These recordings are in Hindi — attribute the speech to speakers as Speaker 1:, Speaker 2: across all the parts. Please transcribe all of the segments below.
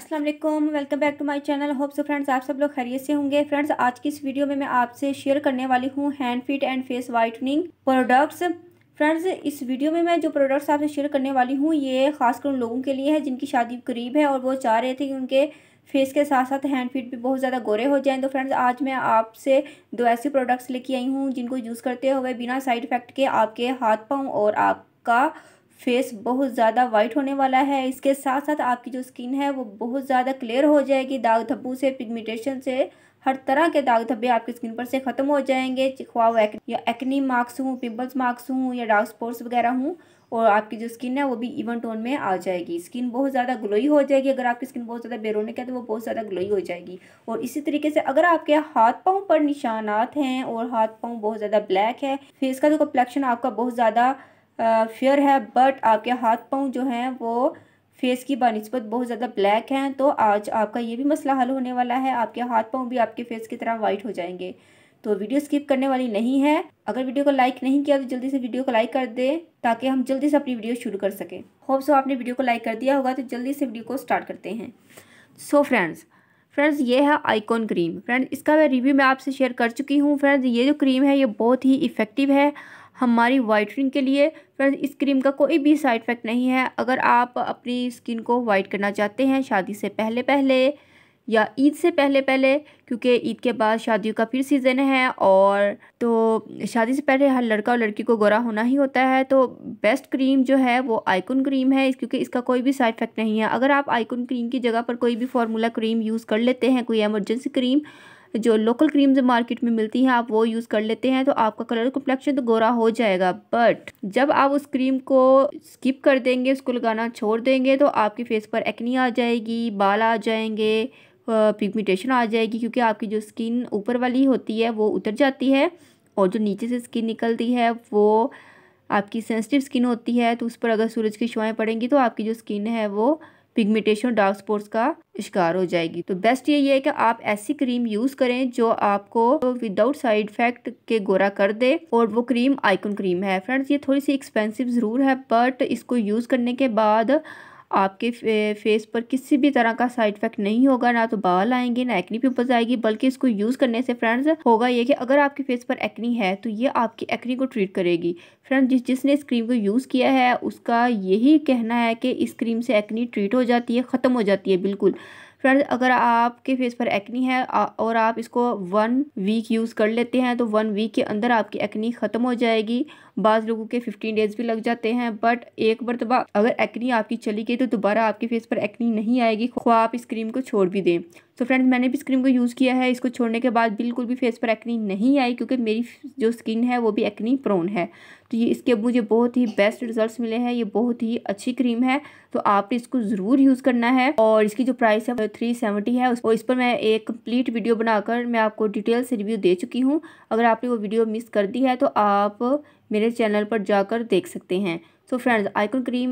Speaker 1: अस्सलाम वालेकुम welcome back to my channel hope so friends आप सब लोग खैरियत से होंगे फ्रेंड्स आज की इस वीडियो में मैं आपसे शेयर करने वाली हूँ hand feet and face whitening products friends इस वीडियो में मैं जो प्रोडक्ट्स आपसे शेयर करने वाली हूँ ये खासकर उन लोगों के लिए है जिनकी शादी करीब है और वो चाह रहे थे कि उनके फेस के साथ साथ हैंड फिट भी बहुत ज़्यादा गोरे हो जाएँ तो फ्रेंड्स आज मैं आपसे दो ऐसे प्रोडक्ट्स लेके आई हूँ जिनको यूज़ करते हुए बिना साइड इफ़ेक्ट के आपके हाथ पाँव और आपका फेस बहुत ज़्यादा वाइट होने वाला है इसके साथ साथ आपकी जो स्किन है वो बहुत ज़्यादा क्लियर हो जाएगी दाग धब्बू से पिगमेंटेशन से हर तरह के दाग धब्बे आपकी स्किन पर से ख़त्म हो जाएंगे चिखवाओ एक, या एक्नी मार्क्स हूँ पिम्पल्स मार्क्स हूँ या डार्क स्पॉट्स वगैरह हूँ और आपकी जो स्किन है वो भी इवन टोन में आ जाएगी स्किन बहुत ज़्यादा ग्लोई हो जाएगी अगर आपकी स्किन बहुत ज़्यादा बेरोने का तो वो बहुत ज़्यादा ग्लोई हो जाएगी और इसी तरीके से अगर आपके हाथ पाँव पर निशानात हैं और हाथ पाँव बहुत ज़्यादा ब्लैक है फेस का जो कम्प्लेक्शन आपका बहुत ज़्यादा फेयर है बट आपके हाथ पाँव जो हैं वो फेस की बनस्बत बहुत ज़्यादा ब्लैक हैं तो आज आपका ये भी मसला हल होने वाला है आपके हाथ पाँव भी आपके फेस की तरह वाइट हो जाएंगे तो वीडियो स्किप करने वाली नहीं है अगर वीडियो को लाइक नहीं किया तो जल्दी से वीडियो को लाइक कर दें ताकि हम जल्दी से अपनी वीडियो शुरू कर सकें होप सो आपने वीडियो को लाइक कर दिया होगा तो जल्दी से वीडियो को स्टार्ट करते हैं सो so फ्रेंड्स फ्रेंड्स ये है आइकॉन क्रीम फ्रेंड्स इसका मैं रिव्यू मैं आपसे शेयर कर चुकी हूँ फ्रेंड्स ये जो क्रीम है ये बहुत ही इफ़ेक्टिव है हमारी वाइटनिंग के लिए फ्रेंड्स इस क्रीम का कोई भी साइड इफ़ेक्ट नहीं है अगर आप अपनी स्किन को वाइट करना चाहते हैं शादी से पहले पहले या ईद से पहले पहले क्योंकि ईद के बाद शादियों का फिर सीज़न है और तो शादी से पहले हर लड़का और लड़की को गोरा होना ही होता है तो बेस्ट क्रीम जो है वो आइकन क्रीम है क्योंकि इसका कोई भी साइड इफ़ेक्ट नहीं है अगर आप आइकन क्रीम की जगह पर कोई भी फार्मूला क्रीम यूज़ कर लेते हैं कोई एमरजेंसी क्रीम जो लोकल क्रीम्स मार्केट में मिलती हैं आप वो यूज़ कर लेते हैं तो आपका कलर कम्प्लेक्शन तो गोरा हो जाएगा बट जब आप उस क्रीम को स्किप कर देंगे उसको लगाना छोड़ देंगे तो आपके फेस पर एक्नी आ जाएगी बाल आ जाएंगे पिगमेंटेशन आ जाएगी क्योंकि आपकी जो स्किन ऊपर वाली होती है वो उतर जाती है और जो नीचे से स्किन निकलती है वो आपकी सेंसिटिव स्किन होती है तो उस पर अगर सूरज की शुआएँ पड़ेंगी तो आपकी जो स्किन है वो पिगमेंटेशन डार्क स्पॉट्स का शिकार हो जाएगी तो बेस्ट ये है कि आप ऐसी क्रीम यूज़ करें जो आपको विदाउट साइड इफेक्ट के गोरा कर दे और वो क्रीम आइकन क्रीम है फ्रेंड्स ये थोड़ी सी एक्सपेंसिव ज़रूर है बट इसको यूज़ करने के बाद आपके फे, फेस पर किसी भी तरह का साइड इफेक्ट नहीं होगा ना तो बाल आएंगे ना एक्नी पिम्पल्स आएगी बल्कि इसको यूज़ करने से फ्रेंड्स होगा ये कि अगर आपके फेस पर एक्नी है तो ये आपकी एक्नी को ट्रीट करेगी फ्रेंड जिस जिसने इस क्रीम को यूज़ किया है उसका यही कहना है कि इस क्रीम से एक्नी ट्रीट हो जाती है ख़त्म हो जाती है बिल्कुल फ्रेंड्स अगर आपके फेस पर एक्नी है और आप इसको वन वीक यूज़ कर लेते हैं तो वन वीक के अंदर आपकी एक्नी ख़त्म हो जाएगी बाज़ लोगों के फिफ्टीन डेज़ भी लग जाते हैं बट एक बार दबा अगर एक्नी आपकी चली गई तो दोबारा आपके फेस पर एक्नी नहीं आएगी खो आप इस क्रीम को छोड़ भी दें तो फ्रेंड्स मैंने भी इस क्रीम को यूज़ किया है इसको छोड़ने के बाद बिल्कुल भी फेस पर एक्नी नहीं आई क्योंकि मेरी जो स्किन है वो भी एक्नी प्रोन है तो ये इसके मुझे बहुत ही बेस्ट रिजल्ट्स मिले हैं ये बहुत ही अच्छी क्रीम है तो आपने इसको ज़रूर यूज़ करना है और इसकी जो प्राइस है थ्री सेवेंटी है और इस पर मैं एक कम्प्लीट वीडियो बनाकर मैं आपको डिटेल से रिव्यू दे चुकी हूँ अगर आपने वो वीडियो मिस कर दी है तो आप मेरे चैनल पर जाकर देख सकते हैं सो फ्रेंड्स आइकन क्रीम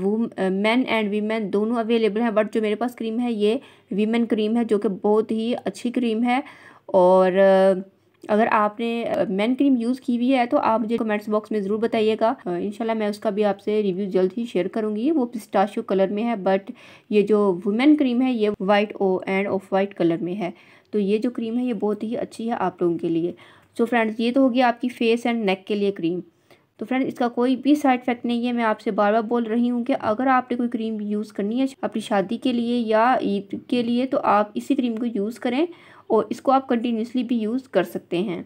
Speaker 1: वो मैन एंड वीमेन दोनों अवेलेबल हैं बट जो मेरे पास क्रीम है ये वीमेन क्रीम है जो कि बहुत ही अच्छी क्रीम है और uh, अगर आपने मैन क्रीम यूज़ की हुई है तो आप मुझे कमेंट्स बॉक्स में ज़रूर बताइएगा uh, इंशाल्लाह मैं उसका भी आपसे रिव्यू जल्द ही शेयर करूँगी वो पिस्टाशियो कलर में है बट ये जो वुमेन क्रीम है ये वाइट ओ एंड ऑफ वाइट कलर में है तो ये जो क्रीम है ये बहुत ही अच्छी है आप लोगों के लिए सो so फ्रेंड्स ये तो होगी आपकी फेस एंड नेक के लिए क्रीम तो फ्रेंड इसका कोई भी साइड इफेक्ट नहीं है मैं आपसे बार बार बोल रही हूँ कि अगर आपने कोई क्रीम यूज़ करनी है अपनी शादी के लिए या ईद के लिए तो आप इसी क्रीम को यूज़ करें और इसको आप कंटिन्यूसली भी यूज़ कर सकते हैं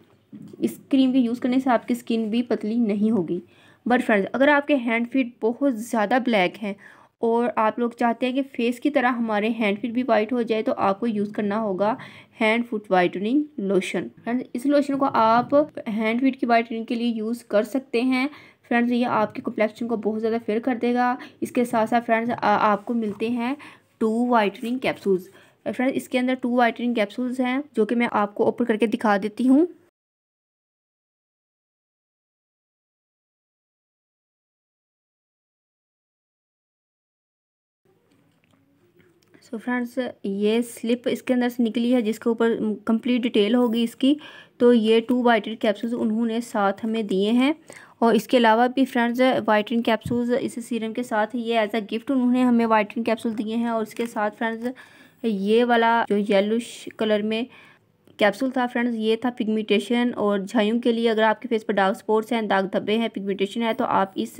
Speaker 1: इस क्रीम के यूज़ करने से आपकी स्किन भी पतली नहीं होगी बट फ्रेंड्स अगर आपके हैंड फीट बहुत ज़्यादा ब्लैक हैं और आप लोग चाहते हैं कि फेस की तरह हमारे हैंड फिट भी वाइट हो जाए तो आपको यूज़ करना होगा hand foot whitening lotion friends इस लोशन को आप हैंड फिट की वाइटनिंग के लिए यूज़ कर सकते हैं फ्रेंड्स ये आपके कम्प्लेक्शन को बहुत ज़्यादा फेयर कर देगा इसके साथ साथ फ्रेंड्स आपको मिलते हैं टू वाइटनिंग कैप्सूल्स फ्रेंड्स इसके अंदर टू वाइटनिंग कैप्सूल्स हैं जो कि मैं आपको ओपन करके दिखा देती हूँ सो तो फ्रेंड्स ये स्लिप इसके अंदर से निकली है जिसके ऊपर कंप्लीट डिटेल होगी इसकी तो ये टू वाइटिन कैप्सूल उन्होंने साथ हमें दिए हैं और इसके अलावा भी फ्रेंड्स वाइटिन कैप्सूल इस सीरम के साथ ये एज अ गिफ्ट उन्होंने हमें वाइटिन कैप्सूल दिए हैं और इसके साथ फ्रेंड्स ये वाला जो येलोश कलर में कैप्सूल था फ्रेंड्स ये था पिगमेंटेशन और झाइयों के लिए अगर आपके फेस पर डार्क स्पॉट्स हैं दाग धब्बे हैं पिगमेंटेशन है तो आप इस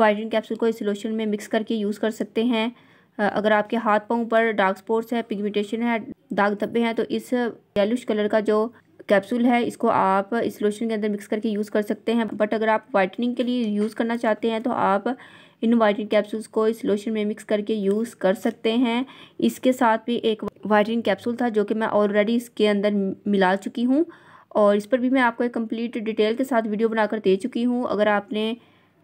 Speaker 1: वाइटन कैप्सूल को इस लोशन में मिक्स करके यूज़ कर सकते हैं अगर आपके हाथ पाँव पर डार्क स्पॉट्स है पिगमेंटेशन है दाग धब्बे हैं तो इस येलिश कलर का जो कैप्सूल है इसको आप इस लोशन के अंदर मिक्स करके यूज़ कर सकते हैं बट अगर आप वाइटनिंग के लिए यूज़ करना चाहते हैं तो आप इन वाइटनिंग कैप्सूल्स को इस लोशन में मिक्स करके यूज़ कर सकते हैं इसके साथ भी एक वाइटनिंग कैप्सूल था जो कि मैं ऑलरेडी इसके अंदर मिला चुकी हूँ और इस पर भी मैं आपको एक कम्प्लीट डिटेल के साथ वीडियो बनाकर दे चुकी हूँ अगर आपने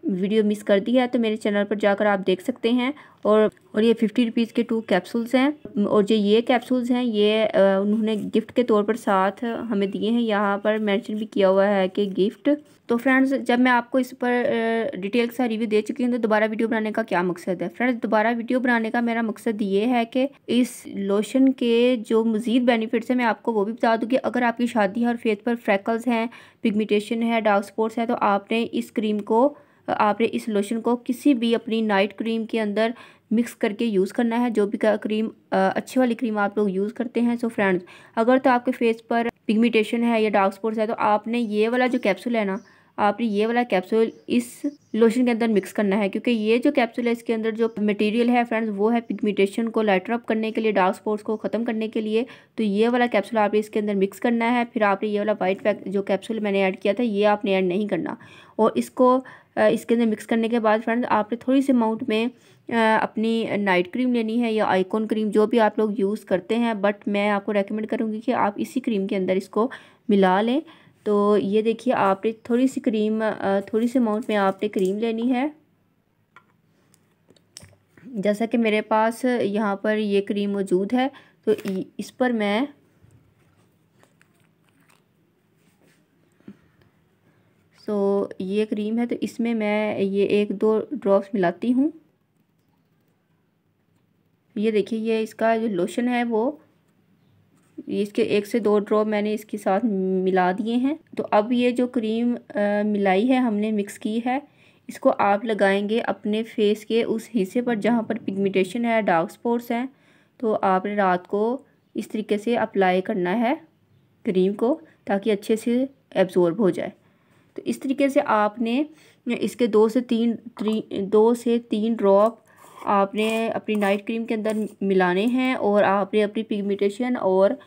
Speaker 1: वीडियो मिस कर दी है तो मेरे चैनल पर जाकर आप देख सकते हैं और और ये फिफ्टी रुपीज़ के टू कैप्सूल्स हैं और जो ये कैप्सूल्स हैं ये उन्होंने गिफ्ट के तौर पर साथ हमें दिए हैं यहाँ पर मेंशन भी किया हुआ है कि गिफ्ट तो फ्रेंड्स जब मैं आपको इस पर डिटेल सा रिव्यू दे चुकी हूँ तो दोबारा वीडियो बनाने का क्या मकसद है फ्रेंड्स दोबारा वीडियो बनाने का मेरा मकसद ये है कि इस लोशन के जो मज़ीद बेनिफिट्स हैं मैं आपको वो भी बता दूँ कि अगर आपकी शादी है और फेस पर फ्रैकल्स हैं पिगमिटेशन है डार्क स्पॉट्स हैं तो आपने इस क्रीम को आपने इस लोशन को किसी भी अपनी नाइट क्रीम के अंदर मिक्स करके यूज़ करना है जो भी क्रीम अच्छी वाली क्रीम आप लोग यूज़ करते हैं सो so फ्रेंड्स अगर तो आपके फेस पर पिगमेंटेशन है या डार्क स्पॉट्स है तो आपने ये वाला जो कैप्सूल है ना आपने ये वाला कैप्सूल इस लोशन के अंदर मिक्स करना है क्योंकि ये जो कैप्सूल है इसके अंदर जो मटेरियल है फ्रेंड्स वो है पिगमेंटेशन को लाइटर अप करने के लिए डार्क स्पॉट्स को ख़त्म करने के लिए तो ये वाला कैप्सूल आपने इसके अंदर मिक्स करना है फिर आपने ये वाला वाइट पैक जो कैप्सूल मैंने ऐड किया था ये आपने ऐड नहीं करना और इसको इसके अंदर मिक्स करने के बाद फ्रेंड्स आपने थोड़ी सी अमाउंट में अपनी नाइट क्रीम लेनी है या आइकॉन क्रीम जो भी आप लोग यूज़ करते हैं बट मैं आपको रेकमेंड करूँगी कि आप इसी क्रीम के अंदर इसको मिला लें तो ये देखिए आपने थोड़ी सी क्रीम थोड़ी सी अमाउंट में आपने क्रीम लेनी है जैसा कि मेरे पास यहाँ पर ये क्रीम मौजूद है तो इस पर मैं तो ये क्रीम है तो इसमें मैं ये एक दो ड्रॉप्स मिलाती हूँ ये देखिए ये इसका जो लोशन है वो इसके एक से दो ड्रॉप मैंने इसके साथ मिला दिए हैं तो अब ये जो क्रीम आ, मिलाई है हमने मिक्स की है इसको आप लगाएंगे अपने फेस के उस हिस्से पर जहाँ पर पिगमेंटेशन है डार्क स्पॉट्स हैं तो आपने रात को इस तरीके से अप्लाई करना है क्रीम को ताकि अच्छे से एब्ज़ॉर्ब हो जाए तो इस तरीके से आपने इसके दो से तीन दो से तीन ड्रॉप आपने अपनी नाइट क्रीम के अंदर मिलाने हैं और आपने अपनी पिगमेंटेशन और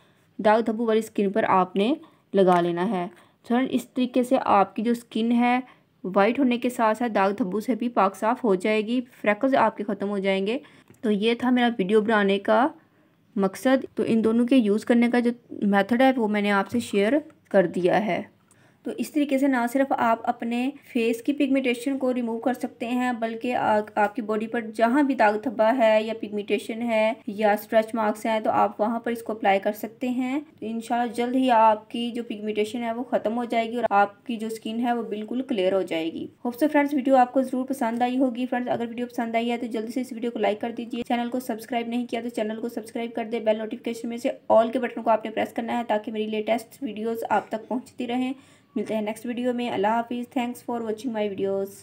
Speaker 1: दाग धब्बों वाली स्किन पर आपने लगा लेना है फ्रेंड इस तरीके से आपकी जो स्किन है वाइट होने के साथ साथ दाग धब्बों से भी पाक साफ़ हो जाएगी फ्रैकल्स आपके ख़त्म हो जाएंगे तो ये था मेरा वीडियो बनाने का मकसद तो इन दोनों के यूज़ करने का जो मेथड है वो मैंने आपसे शेयर कर दिया है तो इस तरीके से ना सिर्फ आप अपने फेस की पिगमेंटेशन को रिमूव कर सकते हैं बल्कि आपकी बॉडी पर जहाँ भी दाग धब्बा है या पिगमेंटेशन है या स्ट्रेच मार्क्स हैं तो आप वहाँ पर इसको अप्लाई कर सकते हैं तो इन जल्द ही आपकी जो पिगमेंटेशन है वो ख़त्म हो जाएगी और आपकी जो स्किन है वो बिल्कुल क्लियर हो जाएगी होप सो फ्रेंड्स वीडियो आपको ज़रूर पसंद आई होगी फ्रेंड्स अगर वीडियो पसंद आई है तो जल्दी से इस वीडियो को लाइक कर दीजिए चैनल को सब्सक्राइब नहीं किया तो चैनल को सब्सक्राइब कर दे बेल नोटिफिकेशन में से ऑल के बटन को आपने प्रेस करना है ताकि मेरी लेटेस्ट वीडियोज़ आप तक पहुँचती रहें मिलते हैं नेक्स्ट वीडियो में अल्लाह हाफिज़ thanks for watching my videos